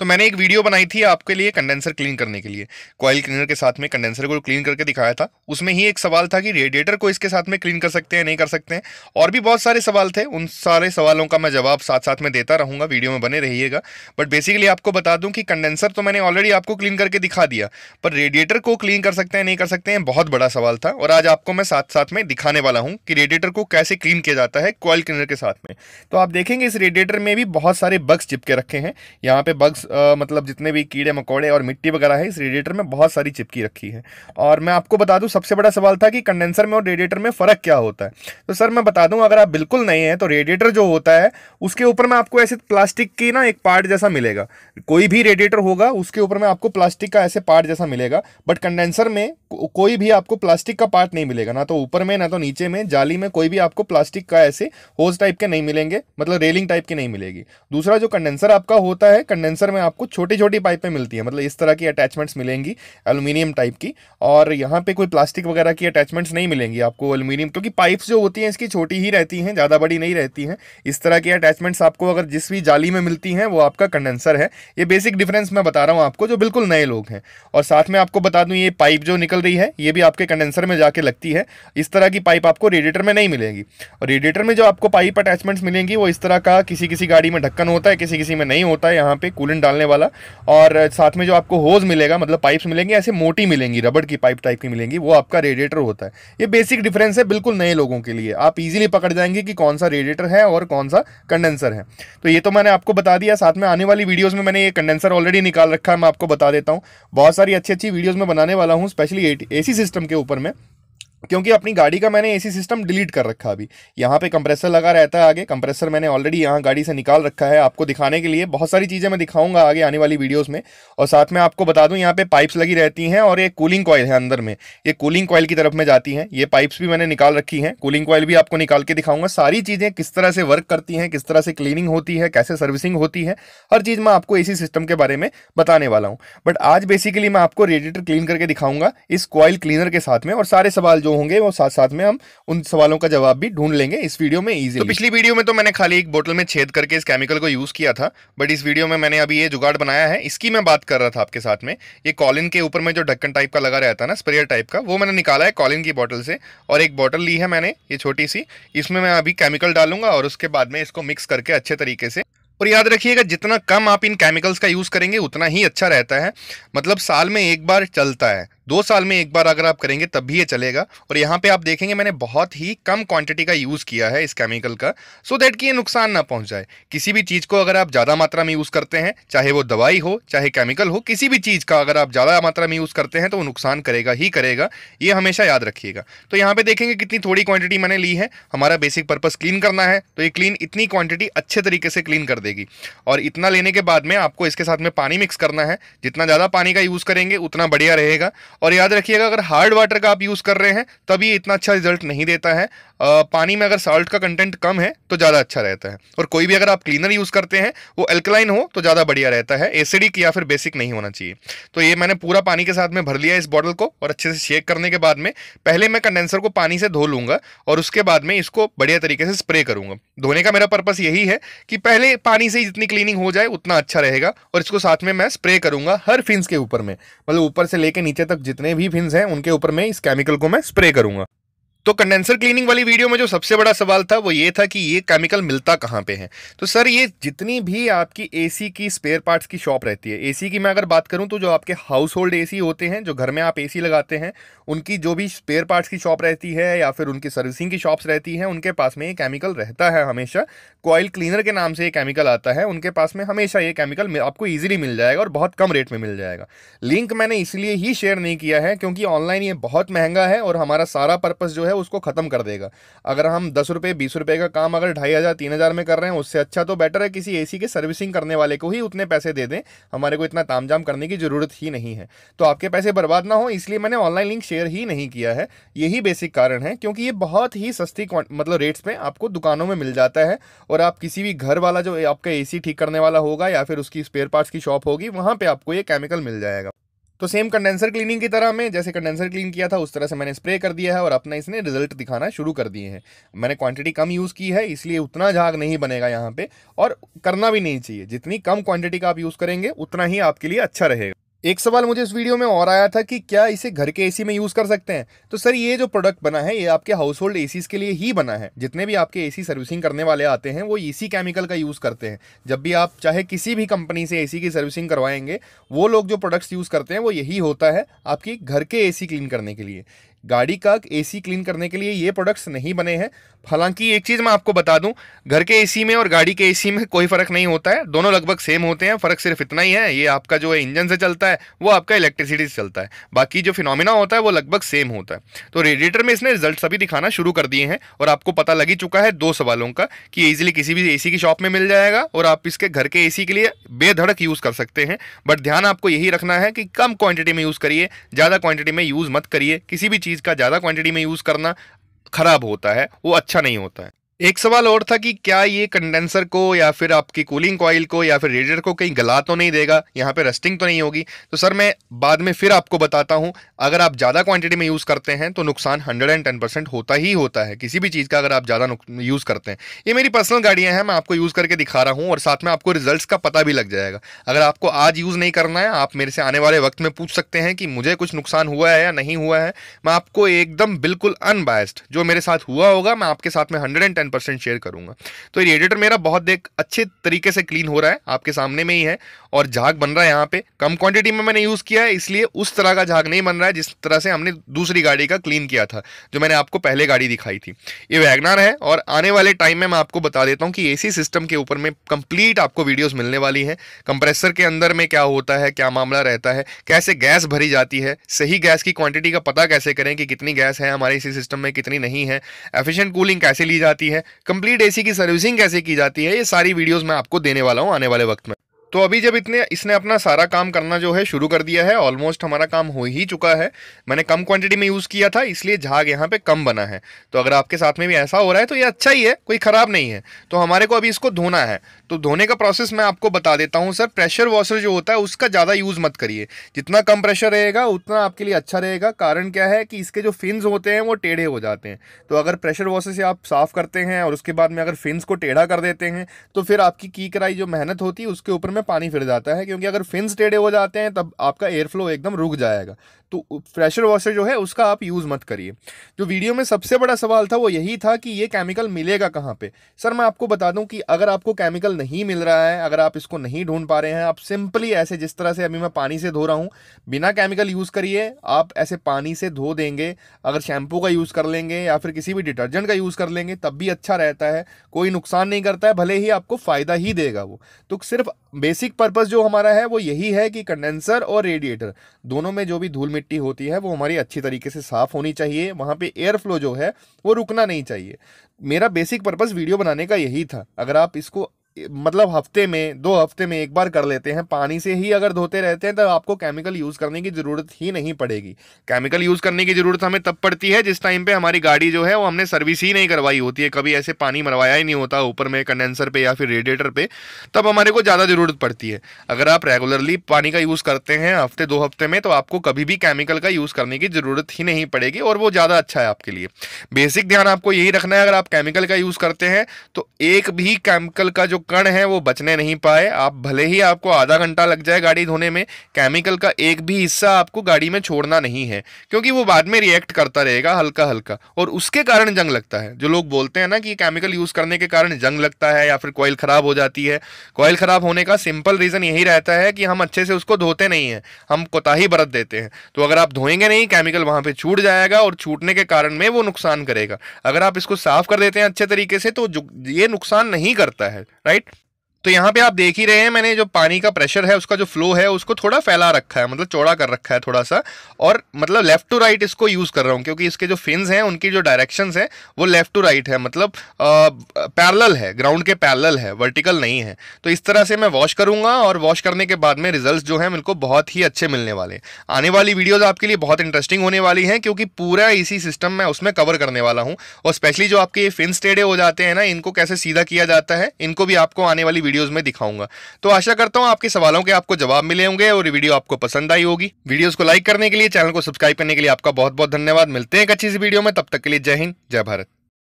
तो मैंने एक वीडियो बनाई थी आपके लिए कंडेंसर क्लीन करने के लिए कॉयल क्लीनर के साथ में कंडेंसर को क्लीन करके दिखाया था उसमें ही एक सवाल था कि रेडिएटर को इसके साथ में क्लीन कर सकते हैं नहीं कर सकते हैं और भी बहुत सारे सवाल थे उन सारे सवालों का मैं जवाब साथ साथ में देता रहूँगा वीडियो में बने रहिएगा बट बेसिकली आपको बता दूँ कि कंडेंसर तो मैंने ऑलरेडी आपको क्लीन करके दिखा दिया पर रेडिएटर को क्लीन कर सकते हैं नहीं कर सकते हैं बहुत बड़ा सवाल था और आज आपको मैं साथ साथ में दिखाने वाला हूँ कि रेडिएटर को कैसे क्लीन किया जाता है कॉयल क्लीनर के साथ में तो आप देखेंगे इस रेडिएटर में भी बहुत सारे बग्स चिपके रखे हैं यहाँ पे बग्स आ, मतलब जितने भी कीड़े मकोड़े और मिट्टी वगैरह है इस रेडिएटर में बहुत सारी चिपकी रखी है और मैं आपको बता दूं सबसे बड़ा सवाल था कि कंडेंसर में और रेडिएटर में फ़र्क क्या होता है तो सर मैं बता दूं अगर आप बिल्कुल नहीं हैं तो रेडिएटर जो होता है उसके ऊपर में आपको ऐसे प्लास्टिक की ना एक पार्ट जैसा मिलेगा कोई भी रेडिएटर होगा उसके ऊपर में आपको प्लास्टिक का ऐसे पार्ट जैसा मिलेगा बट कंडेंसर में कोई भी आपको प्लास्टिक का पार्ट नहीं मिलेगा ना तो ऊपर में ना तो नीचे में जाली में कोई भी आपको प्लास्टिक का ऐसे होज टाइप के नहीं मिलेंगे मतलब रेलिंग टाइप की नहीं मिलेगी दूसरा जो कंडेंसर आपका होता है कंडेंसर में आपको छोटी छोटी पाइपें मिलती है मतलब इस तरह की अटैचमेंट्स मिलेंगी एलुमिनियम टाइप की और यहाँ पे कोई प्लास्टिक वगैरह की अटैचमेंट्स नहीं मिलेंगी आपको एलुमिनियम क्योंकि पाइप्स जो होती हैं इसकी छोटी ही रहती हैं ज़्यादा बड़ी नहीं रहती हैं इस तरह की अटैचमेंट्स आपको अगर जिस भी जाली में मिलती हैं वो आपका कंडेंसर है ये बेसिक डिफरेंस मैं बता रहा हूँ आपको जो बिल्कुल नए लोग हैं और साथ में आपको बता दूँ ये पाइप जो निकल रही है ये भी आपके कंडेंसर में जाके लगती है इस तरह की पाइप आपको रेडिएटर में नहीं मिलेगी और रेडिएटर में जो आपको पाइप अटैचमेंट्स मिलेंगी वो इस तरह का किसी किसी गाड़ी में ढक्कन होता है किसी किसी में नहीं होता है यहाँ पे कूलिंग डालने वाला और साथ में जो आपको होज मिलेगा मतलब पाइप्स मिलेंगी ऐसे मोटी मिलेंगी रबड़ की पाइप टाइप की मिलेंगी वो आपका रेडिएटर होता है ये बेसिक डिफरेंस है बिल्कुल नए लोगों के लिए आप इजीली पकड़ जाएंगे कि कौन सा रेडिएटर है और कौन सा कंडेंसर है तो ये तो मैंने आपको बता दिया साथ में आने वाली वीडियोज़ में मैंने ये कंडेंसर ऑलरेडी निकाल रखा है मैं आपको बता देता हूँ बहुत सारी अच्छी अच्छी वीडियोज़ में बनाने वाला हूँ स्पेशली ए सिस्टम के ऊपर में क्योंकि अपनी गाड़ी का मैंने एसी सिस्टम डिलीट कर रखा अभी यहाँ पे कंप्रेसर लगा रहता है आगे कंप्रेसर मैंने ऑलरेडी यहाँ गाड़ी से निकाल रखा है आपको दिखाने के लिए बहुत सारी चीज़ें मैं दिखाऊंगा आगे आने वाली वीडियोस में और साथ में आपको बता दूं यहाँ पे पाइप्स लगी रहती हैं और ये कूलिंग कॉयल है अंदर में ये कूलिंग कॉयल की तरफ में जाती हैं ये पाइप्स भी मैंने निकाल रखी हैं कूलिंग कॉयल भी आपको निकाल के दिखाऊंगा सारी चीज़ें किस तरह से वर्क करती हैं किस तरह से क्लीनिंग होती है कैसे सर्विसिंग होती है हर चीज़ मैं आपको ए सिस्टम के बारे में बताने वाला हूँ बट आज बेसिकली मैं आपको रेडिएटर क्लीन करके दिखाऊंगा इस कॉयल क्लीनर के साथ में और सारे सवाल जो होंगे वो साथ साथ में हम उन सवालों का जवाब भी ढूंढ लेंगे इस वीडियो में इजी तो पिछली वीडियो में तो मैंने खाली एक बोतल में छेद करके इस केमिकल को यूज़ किया था बट इस वीडियो में मैंने अभी ये जुगाड़ बनाया है इसकी मैं बात कर रहा था आपके साथ में ये कॉलिन के ऊपर में जो ढक्कन टाइप का लगा रहता है ना स्प्रेयर टाइप का वो मैंने निकाला है कॉलिन की बॉटल से और एक बॉटल ली है मैंने ये छोटी सी इसमें मैं अभी केमिकल डालूंगा और उसके बाद में इसको मिक्स करके अच्छे तरीके से और याद रखिएगा जितना कम आप इन केमिकल्स का यूज़ करेंगे उतना ही अच्छा रहता है मतलब साल में एक बार चलता है दो साल में एक बार अगर आप करेंगे तब भी ये चलेगा और यहाँ पे आप देखेंगे मैंने बहुत ही कम क्वांटिटी का यूज़ किया है इस केमिकल का सो देट कि ये नुकसान ना पहुँच जाए किसी भी चीज़ को अगर आप ज़्यादा मात्रा में यूज़ करते हैं चाहे वो दवाई हो चाहे केमिकल हो किसी भी चीज़ का अगर आप ज़्यादा मात्रा में यूज़ करते हैं तो वो नुकसान करेगा ही करेगा ये हमेशा याद रखिएगा तो यहाँ पर देखेंगे कितनी थोड़ी क्वांटिटी मैंने ली है हमारा बेसिक पर्पज़ क्लीन करना है तो ये क्लीन इतनी क्वान्टिटी अच्छे तरीके से क्लीन कर देगी और इतना लेने के बाद में आपको इसके साथ में पानी मिक्स करना है जितना ज़्यादा पानी का यूज़ करेंगे उतना बढ़िया रहेगा और याद रखिएगा अगर हार्ड वाटर का आप यूज़ कर रहे हैं तभी इतना अच्छा रिजल्ट नहीं देता है आ, पानी में अगर सॉल्ट का कंटेंट कम है तो ज़्यादा अच्छा रहता है और कोई भी अगर आप क्लीनर यूज़ करते हैं वो अल्कलाइन हो तो ज़्यादा बढ़िया रहता है एसिडिक या फिर बेसिक नहीं होना चाहिए तो ये मैंने पूरा पानी के साथ में भर लिया इस बॉटल को और अच्छे से शेक करने के बाद में पहले मैं कंडेंसर को पानी से धो लूँगा और उसके बाद में इसको बढ़िया तरीके से स्प्रे करूँगा धोने का मेरा पर्पस यही है कि पहले पानी से जितनी क्लीनिंग हो जाए उतना अच्छा रहेगा और इसको साथ में मैं स्प्रे करूँगा हर फिन्स के ऊपर में मतलब ऊपर से लेकर नीचे तक जितने भी फिन्स हैं उनके ऊपर मैं इस केमिकल को मैं स्प्रे करूंगा तो कंडेंसर क्लीनिंग वाली वीडियो में जो सबसे बड़ा सवाल था वो ये था कि ये केमिकल मिलता कहाँ पे है तो सर ये जितनी भी आपकी एसी की स्पेयर पार्ट्स की शॉप रहती है एसी की मैं अगर बात करूँ तो जो आपके हाउस होल्ड ए होते हैं जो घर में आप एसी लगाते हैं उनकी जो भी स्पेयर पार्ट्स की शॉप रहती है या फिर उनकी सर्विसिंग की शॉप्स रहती हैं उनके पास में ये केमिकल रहता है हमेशा कॉयल क्लीनर के नाम से ये केमिकल आता है उनके पास में हमेशा ये केमिकल आपको ईजिली मिल जाएगा और बहुत कम रेट में मिल जाएगा लिंक मैंने इसलिए ही शेयर नहीं किया है क्योंकि ऑनलाइन ये बहुत महंगा है और हमारा सारा पर्पज़ जो है है उसको ख़त्म कर देगा अगर हम दस रुपये बीस रुपये का काम अगर ढाई हज़ार तीन हज़ार में कर रहे हैं उससे अच्छा तो बेटर है किसी एसी के सर्विसिंग करने वाले को ही उतने पैसे दे दें हमारे को इतना तामझाम करने की ज़रूरत ही नहीं है तो आपके पैसे बर्बाद ना हो इसलिए मैंने ऑनलाइन लिंक शेयर ही नहीं किया है यही बेसिक कारण है क्योंकि ये बहुत ही सस्ती मतलब रेट्स में आपको दुकानों में मिल जाता है और आप किसी भी घर वाला जो आपका ए ठीक करने वाला होगा या फिर उसकी स्पेयर पार्ट्स की शॉप होगी वहाँ पर आपको ये केमिकल मिल जाएगा तो सेम कंडेंसर क्लीनिंग की तरह हमें जैसे कंडेंसर क्लीन किया था उस तरह से मैंने स्प्रे कर दिया है और अपना इसने रिजल्ट दिखाना शुरू कर दिए हैं मैंने क्वांटिटी कम यूज़ की है इसलिए उतना झाग नहीं बनेगा यहाँ पे और करना भी नहीं चाहिए जितनी कम क्वांटिटी का आप यूज़ करेंगे उतना ही आपके लिए अच्छा रहेगा एक सवाल मुझे इस वीडियो में और आया था कि क्या इसे घर के एसी में यूज़ कर सकते हैं तो सर ये जो प्रोडक्ट बना है ये आपके हाउस होल्ड एसीज के लिए ही बना है जितने भी आपके एसी सर्विसिंग करने वाले आते हैं वो इसी e केमिकल का यूज़ करते हैं जब भी आप चाहे किसी भी कंपनी से एसी की सर्विसिंग करवाएंगे वो लोग जो प्रोडक्ट्स यूज़ करते हैं वो यही होता है आपकी घर के ए क्लीन करने के लिए गाड़ी का एसी क्लीन करने के लिए ये प्रोडक्ट्स नहीं बने हैं हालांकि एक चीज़ मैं आपको बता दूं घर के एसी में और गाड़ी के एसी में कोई फ़र्क नहीं होता है दोनों लगभग सेम होते हैं फ़र्क सिर्फ इतना ही है ये आपका जो है इंजन से चलता है वो आपका इलेक्ट्रिसिटी से चलता है बाकी जो फिनोमिना होता है वो लगभग सेम होता है तो रेडिएटर में इसने रिजल्ट सभी दिखाना शुरू कर दिए हैं और आपको पता लगी चुका है दो सवालों का कि ईजिली किसी भी ए की शॉप में मिल जाएगा और आप इसके घर के ए के लिए बेधड़क यूज़ कर सकते हैं बट ध्यान आपको यही रखना है कि कम क्वान्टिटी में यूज़ करिए ज़्यादा क्वान्टिटी में यूज़ मत करिए किसी भी चीज़ चीज़ का ज़्यादा क्वांटिटी में यूज़ करना खराब होता है वो अच्छा नहीं होता है एक सवाल और था कि क्या ये कंडेंसर को या फिर आपकी कूलिंग कॉइल को या फिर रेडिएटर को कहीं गला तो नहीं देगा यहाँ पे रस्टिंग तो नहीं होगी तो सर मैं बाद में फिर आपको बताता हूँ अगर आप ज़्यादा क्वांटिटी में यूज़ करते हैं तो नुकसान 110 परसेंट होता ही होता है किसी भी चीज़ का अगर आप ज़्यादा यूज़ करते हैं ये मेरी पर्सनल गाड़ियाँ हैं मैं आपको यूज़ करके दिखा रहा हूँ और साथ में आपको रिजल्ट का पता भी लग जाएगा अगर आपको आज यूज़ नहीं करना है आप मेरे से आने वाले वक्त में पूछ सकते हैं कि मुझे कुछ नुकसान हुआ है या नहीं हुआ है मैं आपको एकदम बिल्कुल अनबायस्ड जो मेरे साथ हुआ होगा मैं आपके साथ में हंड्रेड टेन परसेंट शेयर करूंगा तो रेडिएटर मेरा बहुत देख अच्छे तरीके से क्लीन हो रहा है आपके सामने में ही है और झाग बन रहा है यहाँ पे कम क्वांटिटी में मैंने यूज़ किया है इसलिए उस तरह का झाग नहीं बन रहा है जिस तरह से हमने दूसरी गाड़ी का क्लीन किया था जो मैंने आपको पहले गाड़ी दिखाई थी ये वैगनार है और आने वाले टाइम में मैं आपको बता देता हूँ कि ए सिस्टम के ऊपर में कंप्लीट आपको वीडियोज मिलने वाली है कंप्रेसर के अंदर में क्या होता है क्या मामला रहता है कैसे गैस भरी जाती है सही गैस की क्वांटिटी का पता कैसे करें कि कितनी गैस है हमारे एसी सिस्टम में कितनी नहीं है एफिशिएंट कूलिंग कैसे ली जाती है है कंप्लीट एसी की सर्विसिंग कैसे की जाती है ये सारी वीडियोस मैं आपको देने वाला हूँ आने वाले वक्त में तो अभी जब इतने इसने अपना सारा काम करना जो है शुरू कर दिया है ऑलमोस्ट हमारा काम हो ही चुका है मैंने कम क्वांटिटी में यूज़ किया था इसलिए झाग यहाँ पे कम बना है तो अगर आपके साथ में भी ऐसा हो रहा है तो ये अच्छा ही है कोई ख़राब नहीं है तो हमारे को अभी इसको धोना है तो धोने का प्रोसेस मैं आपको बता देता हूँ सर प्रेशर वॉशर जो होता है उसका ज़्यादा यूज़ मत करिए जितना कम प्रेशर रहेगा उतना आपके लिए अच्छा रहेगा कारण क्या है कि इसके जो फिन्स होते हैं वो टेढ़े हो जाते हैं तो अगर प्रेशर वॉशर से आप साफ़ करते हैं और उसके बाद में अगर फिन्स को टेढ़ा कर देते हैं तो फिर आपकी की कराई जो मेहनत होती है उसके ऊपर में पानी फिर जाता है क्योंकि अगर फिन्स टेढ़े हो जाते हैं तब आपका एयर फ्लो एकदम रुक जाएगा तो प्रेशर वॉशर जो है उसका आप यूज़ मत करिए जो वीडियो में सबसे बड़ा सवाल था वो यही था कि ये केमिकल मिलेगा कहाँ पे सर मैं आपको बता दूं कि अगर आपको केमिकल नहीं मिल रहा है अगर आप इसको नहीं ढूंढ पा रहे हैं आप सिंपली ऐसे जिस तरह से अभी मैं पानी से धो रहा हूँ बिना केमिकल यूज़ करिए आप ऐसे पानी से धो देंगे अगर शैम्पू का यूज़ कर लेंगे या फिर किसी भी डिटर्जेंट का यूज़ कर लेंगे तब भी अच्छा रहता है कोई नुकसान नहीं करता है भले ही आपको फ़ायदा ही देगा वो तो सिर्फ बेसिक पर्पज़ जो हमारा है वो यही है कि कंडेंसर और रेडिएटर दोनों में जो भी धूल मिट्टी मिट्टी होती है वो हमारी अच्छी तरीके से साफ़ होनी चाहिए वहाँ पे एयर फ्लो जो है वो रुकना नहीं चाहिए मेरा बेसिक पर्पस वीडियो बनाने का यही था अगर आप इसको मतलब हफ्ते में दो हफ्ते में एक बार कर लेते हैं पानी से ही अगर धोते रहते हैं तो आपको केमिकल यूज़ करने की ज़रूरत ही नहीं पड़ेगी केमिकल यूज़ करने की ज़रूरत हमें तब पड़ती है जिस टाइम पे हमारी गाड़ी जो है वो हमने सर्विस ही नहीं करवाई होती है कभी ऐसे पानी मरवाया ही नहीं होता ऊपर में कंडेंसर पे या फिर रेडिएटर पे तब हमारे को ज़्यादा ज़रूरत पड़ती है अगर आप रेगुलरली पानी का यूज़ करते हैं हफ्ते दो हफ्ते में तो आपको कभी भी केमिकल का यूज़ करने की ज़रूरत ही नहीं पड़ेगी और वो ज़्यादा अच्छा है आपके लिए बेसिक ध्यान आपको यही रखना है अगर आप केमिकल का यूज़ करते हैं तो एक भी केमिकल का जो कण हैं वो बचने नहीं पाए आप भले ही आपको आधा घंटा लग जाए गाड़ी धोने में केमिकल का एक भी हिस्सा आपको गाड़ी में छोड़ना नहीं है क्योंकि वो बाद में रिएक्ट करता रहेगा हल्का हल्का और उसके कारण जंग लगता है जो लोग बोलते हैं ना कि केमिकल यूज़ करने के कारण जंग लगता है या फिर कॉयल ख़राब हो जाती है कॉयल ख़राब होने का सिंपल रीज़न यही रहता है कि हम अच्छे से उसको धोते नहीं हैं हम कोताही बरत देते हैं तो अगर आप धोएंगे नहीं केमिकल वहाँ पर छूट जाएगा और छूटने के कारण में वो नुकसान करेगा अगर आप इसको साफ़ कर देते हैं अच्छे तरीके से तो ये नुकसान नहीं करता है राइट right तो यहाँ पे आप देख ही रहे हैं मैंने जो पानी का प्रेशर है उसका जो फ्लो है उसको थोड़ा फैला रखा है मतलब चौड़ा कर रखा है थोड़ा सा और मतलब लेफ्ट टू राइट इसको यूज़ कर रहा हूँ क्योंकि इसके जो फिन्स हैं उनकी जो डायरेक्शन मतलब, है वो लेफ्ट टू राइट है मतलब पैरल है ग्राउंड के पैरल है वर्टिकल नहीं है तो इस तरह से मैं वॉश करूंगा और वॉश करने के बाद में रिजल्ट जो है मेरे बहुत ही अच्छे मिलने वाले आने वाली वीडियोज़ आपके लिए बहुत इंटरेस्टिंग होने वाली है क्योंकि पूरा इसी सिस्टम मैं उसमें कवर करने वाला हूँ और स्पेशली जो आपके ये फिन्स टेढ़े हो जाते हैं ना इनको कैसे सीधा किया जाता है इनको भी आपको आने वाली वीडियो वीडियोस में दिखाऊंगा तो आशा करता हूं आपके सवालों के आपको जवाब मिले होंगे और वीडियो आपको पसंद आई होगी वीडियोस को लाइक करने के लिए चैनल को सब्सक्राइब करने के लिए आपका बहुत बहुत धन्यवाद मिलते हैं एक अच्छी सी वीडियो में तब तक के लिए जय हिंद जय भारत